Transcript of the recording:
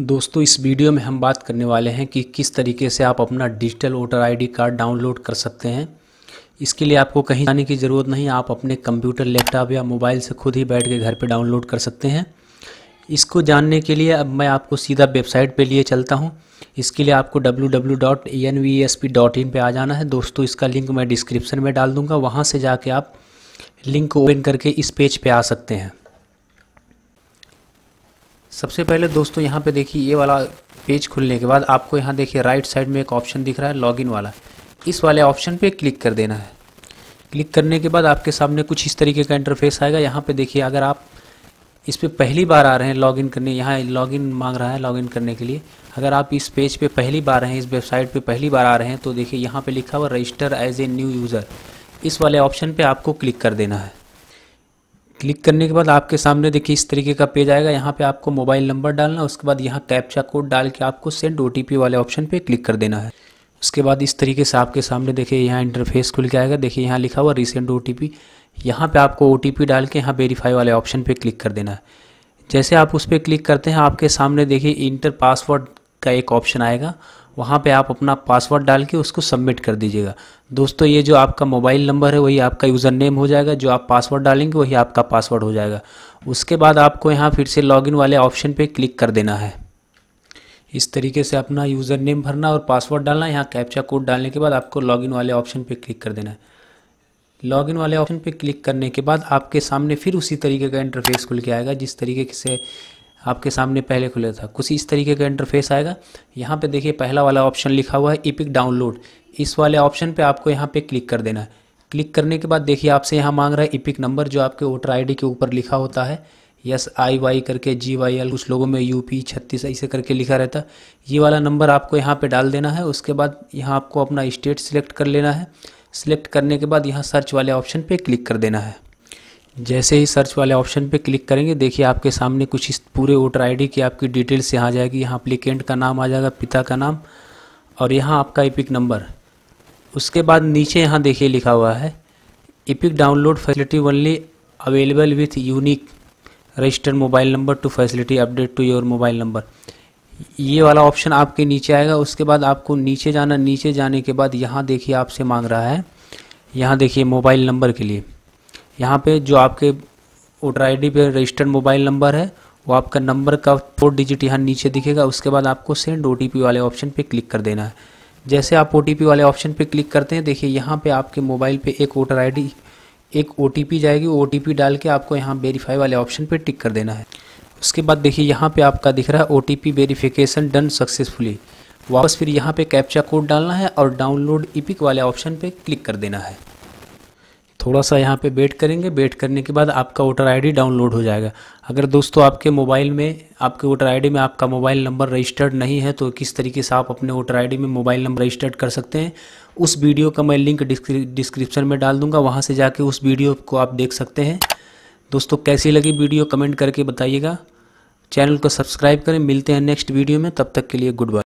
दोस्तों इस वीडियो में हम बात करने वाले हैं कि किस तरीके से आप अपना digital voter ID card download कर सकते हैं इसके लिए आपको कहीं जाने की ज़रूरत नहीं आप अपने कंप्यूटर लैपटॉप या मोबाइल से खुद ही बैठ के घर पे डाउनलोड कर सकते हैं इसको जानने के लिए अब मैं आपको सीधा वेबसाइट पर लिए चलता हूँ इसके लिए आपको डब्ल्यू पे आ जाना है दोस्तों इसका लिंक मैं डिस्क्रिप्शन में डाल दूँगा वहाँ से जाके आप लिंक ओपन करके इस पेज पर आ सकते हैं सबसे पहले दोस्तों यहाँ पे देखिए ये वाला पेज खुलने के बाद आपको यहाँ देखिए राइट साइड में एक ऑप्शन दिख रहा है लॉगिन वाला इस वाले ऑप्शन पे क्लिक कर देना है क्लिक करने के बाद आपके सामने कुछ इस तरीके का इंटरफेस आएगा यहाँ पे देखिए अगर आप इस पर पहली बार आ रहे हैं लॉगिन करने यहाँ लॉगिन मांग रहा है लॉगिन करने के लिए अगर आप इस पेज पे पहली बार हैं इस वेबसाइट पे पहली बार आ रहे हैं तो देखिए यहाँ पे लिखा हुआ register as a new user इस वाले ऑप्शन पे आपको क्लिक कर देना है क्लिक करने के बाद आपके सामने देखिए इस तरीके का पेज आएगा यहाँ पे आपको मोबाइल नंबर डालना उसके बाद यहाँ कैप्चा कोड डाल के आपको सेंड ओ वाले ऑप्शन पे क्लिक कर देना है उसके बाद इस तरीके से आपके सामने देखिए यहाँ इंटरफेस खुल के आएगा देखिए यहाँ लिखा हुआ रिसेंट ओ टी पी यहाँ पर आपको ओ टी पी डाल के यहाँ वेरीफाई वाले ऑप्शन पर क्लिक कर देना है जैसे आप उस पर क्लिक करते हैं आपके सामने देखिए इंटर पासवर्ड का एक ऑप्शन आएगा वहाँ पे आप अपना पासवर्ड डाल के उसको सबमिट कर दीजिएगा दोस्तों ये जो आपका मोबाइल नंबर है वही आपका यूज़र नेम हो जाएगा जो आप पासवर्ड डालेंगे वही आपका पासवर्ड हो जाएगा उसके बाद आपको यहाँ फिर से लॉगिन वाले ऑप्शन पर क्लिक कर देना है इस तरीके से अपना यूज़र नेम भरना और पासवर्ड डालना यहाँ कैप्चा कोड डालने के बाद आपको लॉगिन वाले ऑप्शन पर क्लिक कर देना है लॉगिन वाले ऑप्शन पर क्लिक करने के बाद आपके सामने फिर उसी तरीके का इंटरफेस खुल के आएगा जिस तरीके से आपके सामने पहले खुला था कुछ इस तरीके का इंटरफेस आएगा यहाँ पे देखिए पहला वाला ऑप्शन लिखा हुआ है इपिक डाउनलोड इस वाले ऑप्शन पे आपको यहाँ पे क्लिक कर देना है क्लिक करने के बाद देखिए आपसे यहाँ मांग रहा है इपिक नंबर जो आपके वोटर आई के ऊपर लिखा होता है यस आई वाई करके जी वाई एल कुछ लोगों में यू पी छत्तीस ऐसे करके लिखा रहता ये वाला नंबर आपको यहाँ पर डाल देना है उसके बाद यहाँ आपको अपना स्टेट सिलेक्ट कर लेना है सिलेक्ट करने के बाद यहाँ सर्च वाले ऑप्शन पर क्लिक कर देना है जैसे ही सर्च वाले ऑप्शन पे क्लिक करेंगे देखिए आपके सामने कुछ इस पूरे वोटर आईडी की आपकी डिटेल्स यहाँ आ जाएगी यहाँ अप्लीकेंट का नाम आ जाएगा पिता का नाम और यहाँ आपका इपिक नंबर उसके बाद नीचे यहाँ देखिए लिखा हुआ है EPIC download facility only available with unique registered mobile number to facility update to your mobile number ये वाला ऑप्शन आपके नीचे आएगा उसके बाद आपको नीचे जाना नीचे जाने के बाद यहाँ देखिए आपसे मांग रहा है यहाँ देखिए मोबाइल नंबर के लिए यहाँ पे जो आपके वोटर आई पे रजिस्टर्ड मोबाइल नंबर है वो आपका नंबर का फोर डिजिट यहाँ नीचे दिखेगा उसके बाद आपको सेंड ओ वाले ऑप्शन पे क्लिक कर देना है जैसे आप ओ वाले ऑप्शन पे क्लिक करते हैं देखिए यहाँ पे आपके मोबाइल पे एक वोटर आई एक ओ जाएगी ओ डाल के आपको यहाँ वेरीफाई वाले ऑप्शन पर टिक कर देना है उसके बाद देखिए यहाँ पर आपका दिख रहा है ओ वेरीफिकेशन डन सक्सेसफुली वापस फिर यहाँ पे कैप्चा कोड डालना है और डाउनलोड ईपिक वाले ऑप्शन पे क्लिक कर देना है थोड़ा सा यहाँ पे वेट करेंगे वेट करने के बाद आपका वोटर आईडी डाउनलोड हो जाएगा अगर दोस्तों आपके मोबाइल में आपके वोटर आईडी में आपका मोबाइल नंबर रजिस्टर्ड नहीं है तो किस तरीके से आप अपने वोटर आईडी में मोबाइल नंबर रजिस्टर्ड कर सकते हैं उस वीडियो का मैं लिंक डिस्क्रिप्शन में डाल दूँगा वहाँ से जाके उस वीडियो को आप देख सकते हैं दोस्तों कैसी लगी वीडियो कमेंट करके बताइएगा चैनल को सब्सक्राइब करें मिलते हैं नेक्स्ट वीडियो में तब तक के लिए गुड बाय